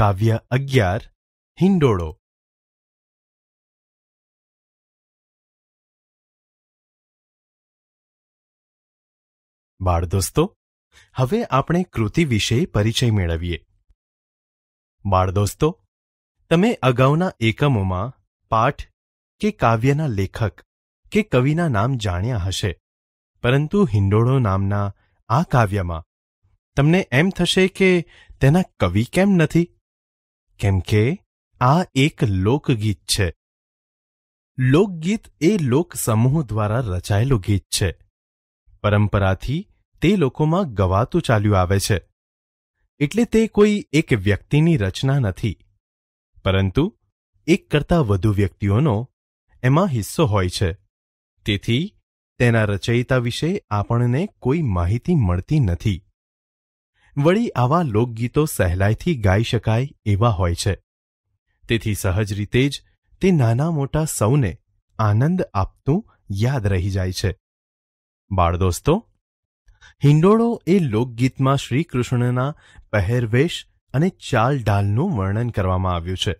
કાવ્ય અગિયાર હિંડોળો બાળ દોસ્તો હવે આપણે કૃતિ વિશે પરિચય મેળવીએ બાળ દોસ્તો તમે અગાઉના એકમોમાં પાઠ કે કાવ્યના લેખક કે કવિના નામ જાણ્યા હશે પરંતુ હિંડોળો નામના આ કાવ્યમાં તમને એમ થશે કે તેના કવિ કેમ નથી કેમ કે આ એક લોકગીત છે લોકગીત એ લોકસમૂહ દ્વારા રચાયેલું ગીત છે પરંપરાથી તે લોકોમાં ગવાતું ચાલ્યું આવે છે એટલે તે કોઈ એક વ્યક્તિની રચના નથી પરંતુ એક કરતાં વધુ વ્યક્તિઓનો એમાં હિસ્સો હોય છે તેથી તેના રચયિતા વિશે આપણને કોઈ માહિતી મળતી નથી વળી આવા લોકગીતો સહેલાઈથી ગાઈ શકાય એવા હોય છે તેથી સહજ રીતે જ તે નાના મોટા સૌને આનંદ આપતું યાદ રહી જાય છે બાળદોસ્તો હિંડોળો એ લોકગીતમાં શ્રીકૃષ્ણના પહેરવેશ અને ચાલ ઢાલનું વર્ણન કરવામાં આવ્યું છે